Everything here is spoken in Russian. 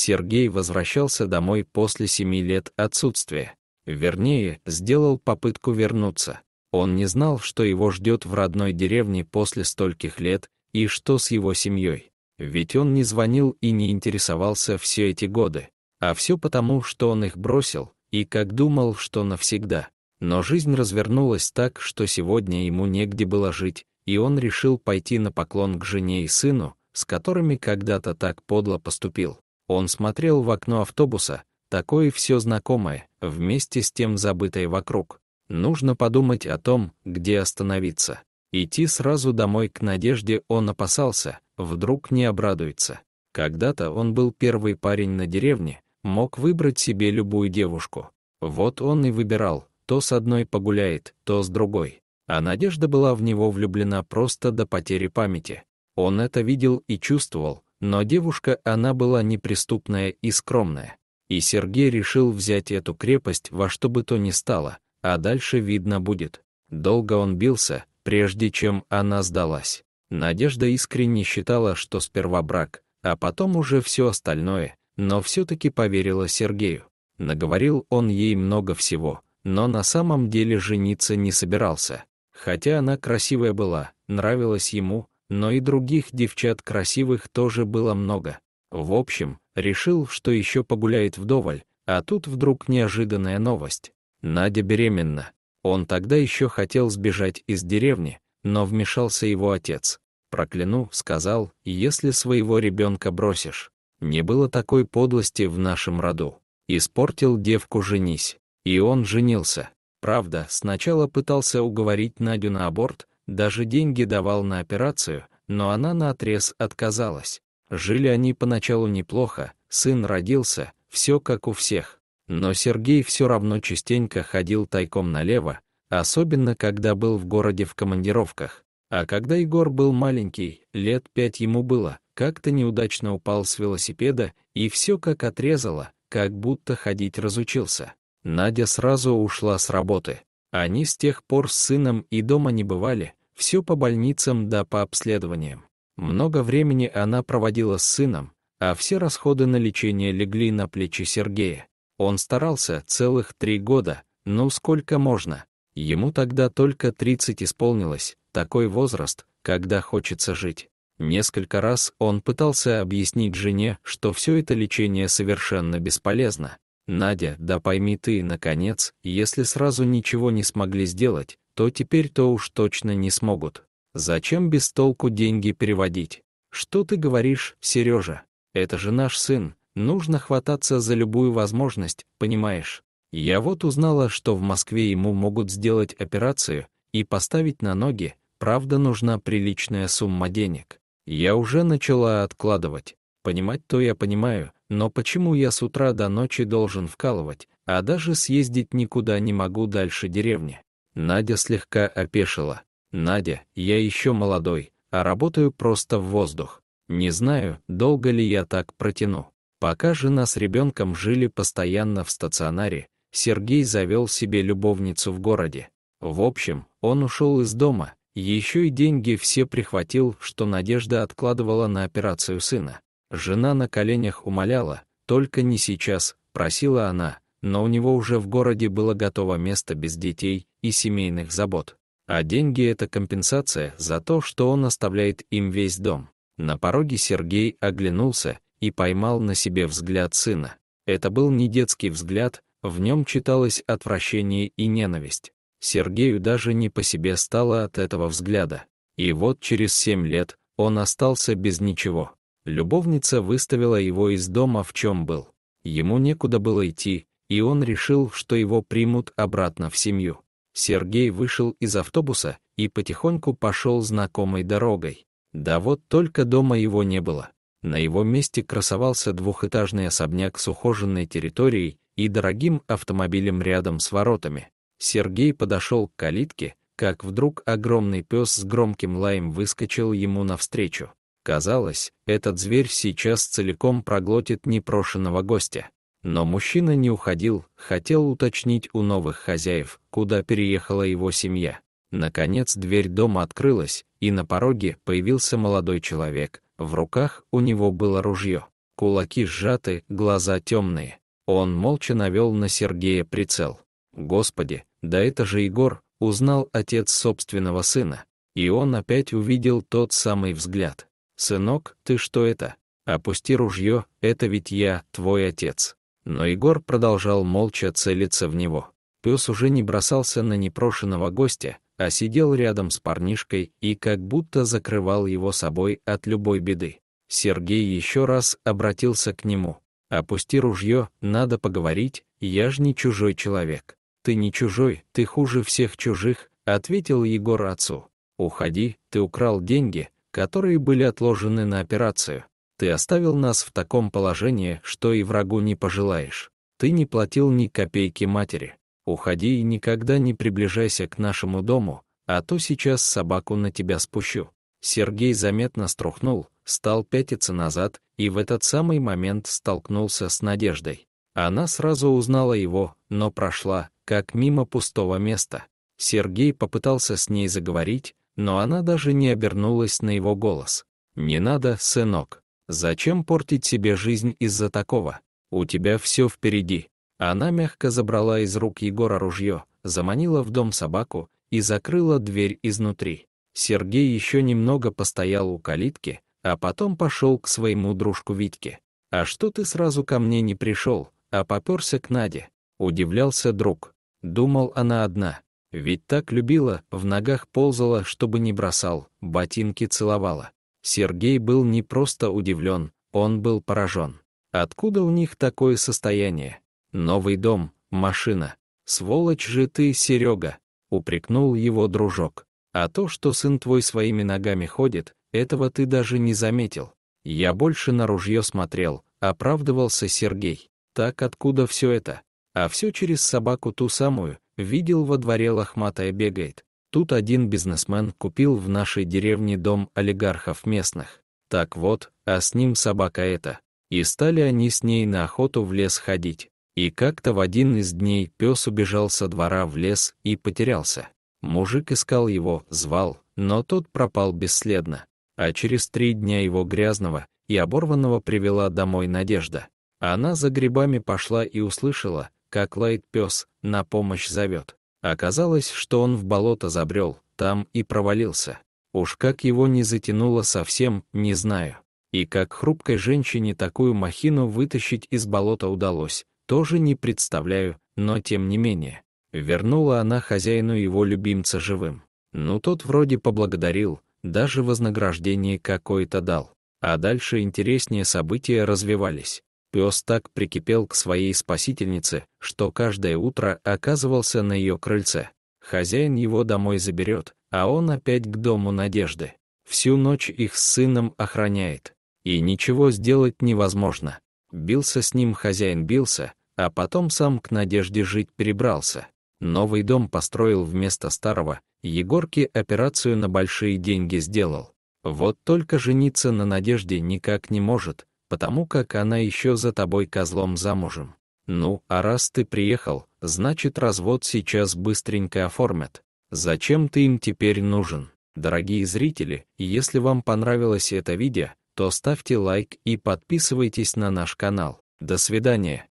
Сергей возвращался домой после семи лет отсутствия. Вернее, сделал попытку вернуться. Он не знал, что его ждет в родной деревне после стольких лет и что с его семьей. Ведь он не звонил и не интересовался все эти годы. А все потому, что он их бросил, и как думал, что навсегда. Но жизнь развернулась так, что сегодня ему негде было жить, и он решил пойти на поклон к жене и сыну, с которыми когда-то так подло поступил. Он смотрел в окно автобуса, такое все знакомое, вместе с тем забытое вокруг. Нужно подумать о том, где остановиться. Идти сразу домой к Надежде он опасался, вдруг не обрадуется. Когда-то он был первый парень на деревне, мог выбрать себе любую девушку. Вот он и выбирал, то с одной погуляет, то с другой. А Надежда была в него влюблена просто до потери памяти. Он это видел и чувствовал, но девушка она была неприступная и скромная. И Сергей решил взять эту крепость во что бы то ни стало, а дальше видно будет. Долго он бился, прежде чем она сдалась. Надежда искренне считала, что сперва брак, а потом уже все остальное, но все-таки поверила Сергею. Наговорил он ей много всего, но на самом деле жениться не собирался. Хотя она красивая была, нравилась ему, но и других девчат красивых тоже было много. В общем, решил, что еще погуляет вдоволь, а тут вдруг неожиданная новость. Надя беременна. Он тогда еще хотел сбежать из деревни, но вмешался его отец. «Прокляну», — сказал, — «если своего ребенка бросишь». Не было такой подлости в нашем роду. Испортил девку «женись». И он женился. Правда, сначала пытался уговорить Надю на аборт, даже деньги давал на операцию, но она наотрез отказалась. Жили они поначалу неплохо, сын родился, все как у всех. Но Сергей все равно частенько ходил тайком налево, особенно когда был в городе в командировках. А когда Егор был маленький, лет пять ему было, как-то неудачно упал с велосипеда, и все как отрезало, как будто ходить разучился. Надя сразу ушла с работы. Они с тех пор с сыном и дома не бывали, все по больницам да по обследованиям. Много времени она проводила с сыном, а все расходы на лечение легли на плечи Сергея. Он старался целых три года, ну сколько можно. Ему тогда только 30 исполнилось, такой возраст, когда хочется жить. Несколько раз он пытался объяснить жене, что все это лечение совершенно бесполезно. «Надя, да пойми ты, наконец, если сразу ничего не смогли сделать, то теперь-то уж точно не смогут. Зачем без толку деньги переводить? Что ты говоришь, Сережа? Это же наш сын. Нужно хвататься за любую возможность, понимаешь? Я вот узнала, что в Москве ему могут сделать операцию и поставить на ноги, правда нужна приличная сумма денег. Я уже начала откладывать. Понимать-то я понимаю, но почему я с утра до ночи должен вкалывать, а даже съездить никуда не могу дальше деревни? Надя слегка опешила. «Надя, я еще молодой, а работаю просто в воздух. Не знаю, долго ли я так протяну». Пока жена с ребенком жили постоянно в стационаре, Сергей завел себе любовницу в городе. В общем, он ушел из дома, еще и деньги все прихватил, что Надежда откладывала на операцию сына. Жена на коленях умоляла, только не сейчас, просила она, но у него уже в городе было готово место без детей и семейных забот. А деньги — это компенсация за то, что он оставляет им весь дом. На пороге Сергей оглянулся и поймал на себе взгляд сына. Это был не детский взгляд, в нем читалось отвращение и ненависть. Сергею даже не по себе стало от этого взгляда. И вот через семь лет он остался без ничего. Любовница выставила его из дома, в чем был. Ему некуда было идти, и он решил, что его примут обратно в семью. Сергей вышел из автобуса и потихоньку пошел знакомой дорогой. Да вот только дома его не было. На его месте красовался двухэтажный особняк с ухоженной территорией и дорогим автомобилем рядом с воротами. Сергей подошел к калитке, как вдруг огромный пес с громким лаем выскочил ему навстречу. Казалось, этот зверь сейчас целиком проглотит непрошенного гостя. Но мужчина не уходил, хотел уточнить у новых хозяев, куда переехала его семья. Наконец дверь дома открылась, и на пороге появился молодой человек. В руках у него было ружье. Кулаки сжаты, глаза темные. Он молча навел на Сергея прицел. «Господи, да это же Егор!» — узнал отец собственного сына. И он опять увидел тот самый взгляд. «Сынок, ты что это? Опусти ружье, это ведь я, твой отец». Но Егор продолжал молча целиться в него. Пес уже не бросался на непрошенного гостя, а сидел рядом с парнишкой и как будто закрывал его собой от любой беды. Сергей еще раз обратился к нему. «Опусти ружье, надо поговорить, я ж не чужой человек». «Ты не чужой, ты хуже всех чужих», — ответил Егор отцу. «Уходи, ты украл деньги, которые были отложены на операцию. Ты оставил нас в таком положении, что и врагу не пожелаешь. Ты не платил ни копейки матери. Уходи и никогда не приближайся к нашему дому, а то сейчас собаку на тебя спущу». Сергей заметно струхнул, стал пятиться назад и в этот самый момент столкнулся с Надеждой. Она сразу узнала его, но прошла, как мимо пустого места. Сергей попытался с ней заговорить, но она даже не обернулась на его голос. «Не надо, сынок. Зачем портить себе жизнь из-за такого? У тебя все впереди. Она мягко забрала из рук Егора ружье, заманила в дом собаку и закрыла дверь изнутри. Сергей еще немного постоял у калитки, а потом пошел к своему дружку Витьке. «А что ты сразу ко мне не пришел, а поперся к Наде?» Удивлялся друг. Думал, она одна. Ведь так любила, в ногах ползала, чтобы не бросал, ботинки целовала. Сергей был не просто удивлен, он был поражен. Откуда у них такое состояние? Новый дом, машина. Сволочь же ты, Серега, упрекнул его дружок. А то, что сын твой своими ногами ходит, этого ты даже не заметил. Я больше на ружье смотрел, оправдывался Сергей. Так откуда все это? А все через собаку ту самую, видел во дворе лохматая бегает. Тут один бизнесмен купил в нашей деревне дом олигархов местных. Так вот, а с ним собака эта. И стали они с ней на охоту в лес ходить. И как-то в один из дней пес убежал со двора в лес и потерялся. Мужик искал его, звал, но тот пропал бесследно. А через три дня его грязного и оборванного привела домой Надежда. Она за грибами пошла и услышала, как лает пес, на помощь зовет. Оказалось, что он в болото забрел, там и провалился. Уж как его не затянуло совсем, не знаю. И как хрупкой женщине такую махину вытащить из болота удалось, тоже не представляю, но тем не менее. Вернула она хозяину его любимца живым. Ну тот вроде поблагодарил, даже вознаграждение какое-то дал. А дальше интереснее события развивались. Пес так прикипел к своей спасительнице, что каждое утро оказывался на ее крыльце. Хозяин его домой заберет, а он опять к дому надежды. Всю ночь их с сыном охраняет. И ничего сделать невозможно. Бился с ним хозяин бился, а потом сам к надежде жить перебрался. Новый дом построил вместо старого, Егорке операцию на большие деньги сделал. Вот только жениться на Надежде никак не может, потому как она еще за тобой козлом замужем. Ну, а раз ты приехал, значит развод сейчас быстренько оформят. Зачем ты им теперь нужен? Дорогие зрители, если вам понравилось это видео, то ставьте лайк и подписывайтесь на наш канал. До свидания.